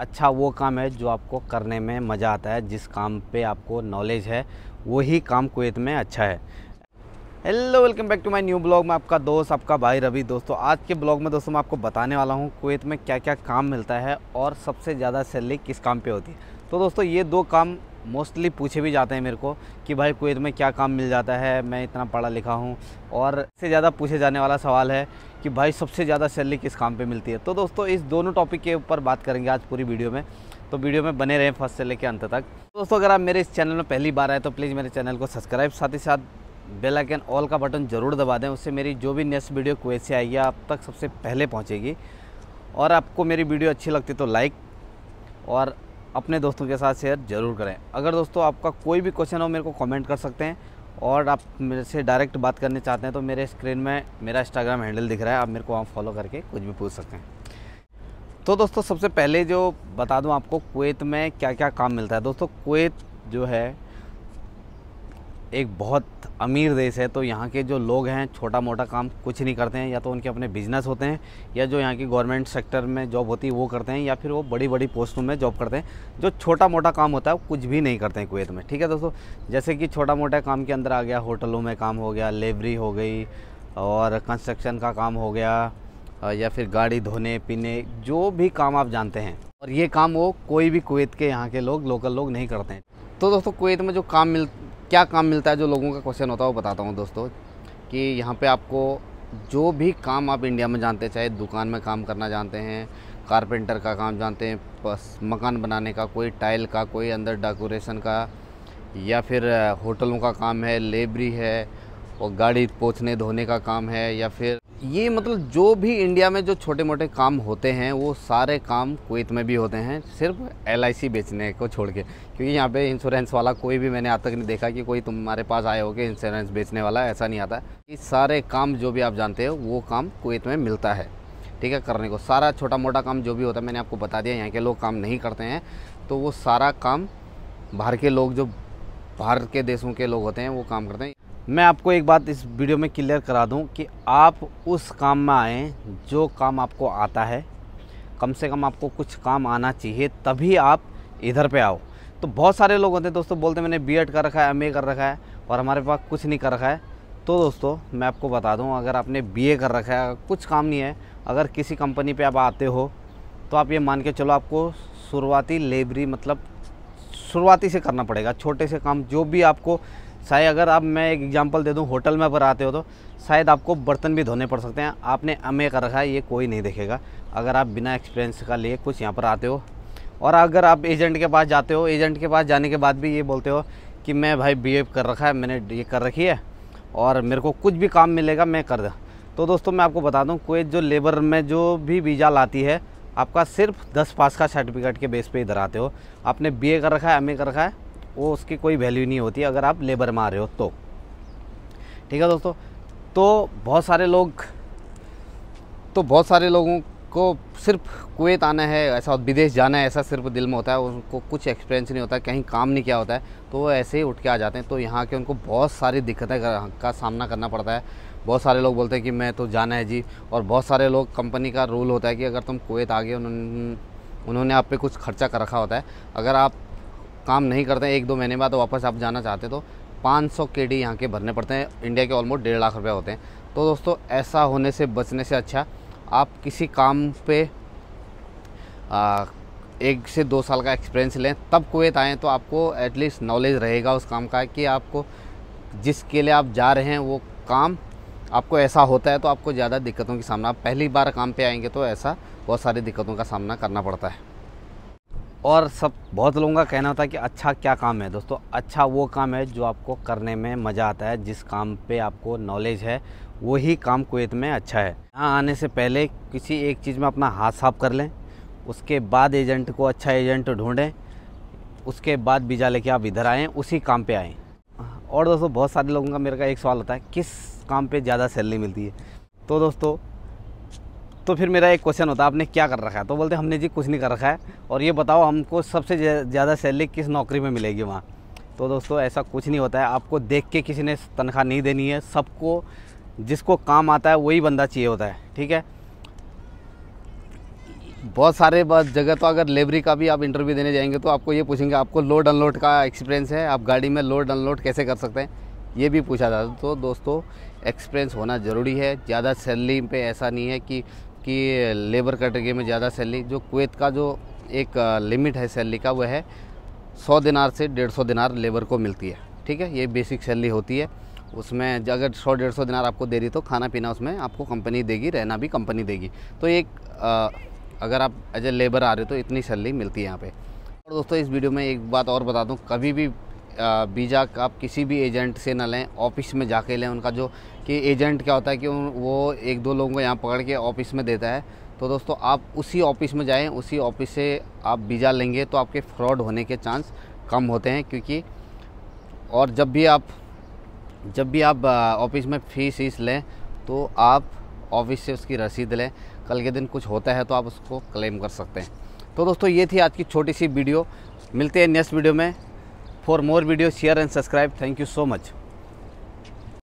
अच्छा वो काम है जो आपको करने में मज़ा आता है जिस काम पे आपको नॉलेज है वही काम कुवैत में अच्छा है hello welcome back to my new blog में आपका दोस्त आपका भाई रवि दोस्तों आज के ब्लॉग में दोस्तों मैं आपको बताने वाला हूँ कुवैत में क्या क्या काम मिलता है और सबसे ज़्यादा सैलरी किस काम पर होती है तो दोस्तों ये दो काम मोस्टली पूछे भी जाते हैं मेरे को कि भाई कुवैत में क्या काम मिल जाता है मैं इतना पढ़ा लिखा हूँ और इससे ज़्यादा पूछे जाने वाला सवाल है कि भाई सबसे ज़्यादा सैलरी किस काम पे मिलती है तो दोस्तों इस दोनों टॉपिक के ऊपर बात करेंगे आज पूरी वीडियो में तो वीडियो में बने रहें फर्स्ट से लेकर अंत तक दोस्तों अगर आप मेरे इस चैनल में पहली बार आए तो प्लीज़ मेरे चैनल को सब्सक्राइब साथ ही साथ बेल आइकन ऑल का बटन ज़रूर दबा दें उससे मेरी जो भी नेक्स्ट वीडियो कुवैत से आएगी आप तक सबसे पहले पहुँचेगी और आपको मेरी वीडियो अच्छी लगती तो लाइक और अपने दोस्तों के साथ शेयर ज़रूर करें अगर दोस्तों आपका कोई भी क्वेश्चन हो मेरे को कमेंट कर सकते हैं और आप मेरे से डायरेक्ट बात करने चाहते हैं तो मेरे स्क्रीन में मेरा इंस्टाग्राम हैंडल दिख रहा है आप मेरे को वहाँ फॉलो करके कुछ भी पूछ सकते हैं तो दोस्तों सबसे पहले जो बता दूं आपको कुवैत में क्या क्या काम मिलता है दोस्तों कुवैत जो है एक बहुत अमीर देश है तो यहाँ के जो लोग हैं छोटा मोटा काम कुछ नहीं करते हैं या तो उनके अपने बिजनेस होते हैं या जो यहाँ की गवर्नमेंट सेक्टर में जॉब होती है वो करते हैं या फिर वो बड़ी बड़ी पोस्टों में जॉब करते हैं जो छोटा मोटा काम होता है वो कुछ भी नहीं करते हैं कुवैत में ठीक है दोस्तों जैसे कि छोटा मोटा काम के अंदर आ गया होटलों में काम हो गया लेबरी हो गई और कंस्ट्रक्शन का काम हो गया या फिर गाड़ी धोने पीने जो भी काम आप जानते हैं और ये काम वो कोई भी कुवैत के यहाँ के लोग लोकल लोग नहीं करते हैं तो दोस्तों कुवैत में जो काम मिल क्या काम मिलता है जो लोगों का क्वेश्चन होता है वो बताता हूँ दोस्तों कि यहाँ पे आपको जो भी काम आप इंडिया में जानते हैं चाहे दुकान में काम करना जानते हैं कारपेंटर का काम जानते हैं बस मकान बनाने का कोई टाइल का कोई अंदर डेकोरेशन का या फिर होटलों का काम है लेबरी है और गाड़ी पोछने धोने का काम है या फिर ये मतलब जो भी इंडिया में जो छोटे मोटे काम होते हैं वो सारे काम कुवैत में भी होते हैं सिर्फ एल बेचने को छोड़ के क्योंकि यहाँ पे इंश्योरेंस वाला कोई भी मैंने आज तक नहीं देखा कि कोई तुम्हारे पास आए हो कि इंश्योरेंस बेचने वाला ऐसा नहीं आता कि सारे काम जो भी आप जानते हो वो काम कुवैत में मिलता है ठीक है करने को सारा छोटा मोटा काम जो भी होता है मैंने आपको बता दिया यहाँ के लोग काम नहीं करते हैं तो वो सारा काम बाहर के लोग जो बाहर के देशों के लोग होते हैं वो काम करते हैं मैं आपको एक बात इस वीडियो में क्लियर करा दूं कि आप उस काम में आएँ जो काम आपको आता है कम से कम आपको कुछ काम आना चाहिए तभी आप इधर पे आओ तो बहुत सारे लोग होते हैं दोस्तों बोलते मैंने बी कर रखा है एम कर रखा है और हमारे पास कुछ नहीं कर रखा है तो दोस्तों मैं आपको बता दूं अगर आपने बी कर रखा है कुछ काम नहीं है अगर किसी कंपनी पर आप आते हो तो आप ये मान के चलो आपको शुरुआती लेबरी मतलब शुरुआती से करना पड़ेगा छोटे से काम जो भी आपको शायद अगर आप मैं एक एग्जांपल दे दूं होटल में अगर आते हो तो शायद आपको बर्तन भी धोने पड़ सकते हैं आपने अमे कर रखा है ये कोई नहीं देखेगा अगर आप बिना एक्सपीरियंस का लिए कुछ यहाँ पर आते हो और अगर आप एजेंट के पास जाते हो एजेंट के पास जाने के बाद भी ये बोलते हो कि मैं भाई बी कर रखा है मैंने ये कर रखी है और मेरे को कुछ भी काम मिलेगा मैं कर दूँ तो दोस्तों मैं आपको बता दूँ कोई जो लेबर में जो भी वीज़ा लाती है आपका सिर्फ दस पास का सर्टिफिकेट के बेस पे इधर आते हो आपने बीए कर रखा है एमए कर रखा है वो उसकी कोई वैल्यू नहीं होती अगर आप लेबर में आ रहे हो तो ठीक है दोस्तों तो बहुत सारे लोग तो बहुत सारे लोगों को सिर्फ कुवैत आना है ऐसा विदेश जाना है ऐसा सिर्फ दिल में होता है उनको कुछ एक्सपीरियंस नहीं होता कहीं काम नहीं किया होता है तो वो ऐसे ही उठ के आ जाते हैं तो यहाँ के उनको बहुत सारी दिक्कतें का सामना करना पड़ता है बहुत सारे लोग बोलते हैं कि मैं तो जाना है जी और बहुत सारे लोग कंपनी का रूल होता है कि अगर तुम कुवैत आ गए उन्होंने उन्होंने आप पे कुछ खर्चा कर रखा होता है अगर आप काम नहीं करते हैं एक दो महीने बाद वापस आप जाना चाहते तो 500 सौ के डी यहाँ के भरने पड़ते हैं इंडिया के ऑलमोस्ट डेढ़ लाख रुपये होते हैं तो दोस्तों ऐसा होने से बचने से अच्छा आप किसी काम पे आ, एक से दो साल का एक्सपीरियंस लें तब कुवैत आएँ तो आपको एटलीस्ट नॉलेज रहेगा उस काम का कि आपको जिसके लिए आप जा रहे हैं वो काम आपको ऐसा होता है तो आपको ज़्यादा दिक्कतों की सामना पहली बार काम पे आएंगे तो ऐसा बहुत सारी दिक्कतों का सामना करना पड़ता है और सब बहुत लोगों का कहना होता है कि अच्छा क्या काम है दोस्तों अच्छा वो काम है जो आपको करने में मज़ा आता है जिस काम पे आपको नॉलेज है वही काम कुवैत में अच्छा है यहाँ आने से पहले किसी एक चीज़ में अपना हाथ साफ कर लें उसके बाद एजेंट को अच्छा एजेंट ढूंढें उसके बाद वीज़ा लेके आप इधर आएँ उसी काम पर आएँ और दोस्तों बहुत सारे लोगों का मेरे का एक सवाल होता है किस काम पर ज़्यादा सैलरी मिलती है तो दोस्तों तो फिर मेरा एक क्वेश्चन होता है आपने क्या कर रखा है तो बोलते हमने जी कुछ नहीं कर रखा है और ये बताओ हमको सबसे ज़्यादा सैलरी किस नौकरी में मिलेगी वहाँ तो दोस्तों ऐसा कुछ नहीं होता है आपको देख के किसी ने तनख्वाह नहीं देनी है सबको जिसको काम आता है वही बंदा चाहिए होता है ठीक है बहुत सारे जगह तो अगर लेबरी का भी आप इंटरव्यू देने जाएंगे तो आपको ये पूछेंगे आपको लोड अनलोड का एक्सपीरियंस है आप गाड़ी में लोड अनलोड कैसे कर सकते हैं ये भी पूछा जाता है तो दोस्तों एक्सपीरियंस होना ज़रूरी है ज़्यादा सैलरी पे ऐसा नहीं है कि कि लेबर कैटेगरी में ज़्यादा सैलरी जो कुवैत का जो एक लिमिट है सैलरी का वह है सौ दिनार से डेढ़ सौ दिनार लेबर को मिलती है ठीक है ये बेसिक सैलरी होती है उसमें अगर सौ डेढ़ सौ दिनार आपको दे रही तो खाना पीना उसमें आपको कंपनी देगी रहना भी कंपनी देगी तो एक आ, अगर आप एज ए लेबर आ रहे हो तो इतनी सैलरी मिलती है यहाँ पे और दोस्तों इस वीडियो में एक बात और बता दूँ कभी भी वीज़ा आप किसी भी एजेंट से ना लें ऑफिस में जाके लें उनका जो कि एजेंट क्या होता है कि वो एक दो लोगों को यहाँ पकड़ के ऑफिस में देता है तो दोस्तों आप उसी ऑफिस में जाएं उसी ऑफिस से आप वीज़ा लेंगे तो आपके फ्रॉड होने के चांस कम होते हैं क्योंकि और जब भी आप जब भी आप ऑफिस में फीस वीस लें तो आप ऑफिस से उसकी रसीद लें कल के दिन कुछ होता है तो आप उसको क्लेम कर सकते हैं तो दोस्तों ये थी आज की छोटी सी वीडियो मिलते हैं नेक्स्ट वीडियो में For more videos, share and subscribe. Thank you so much.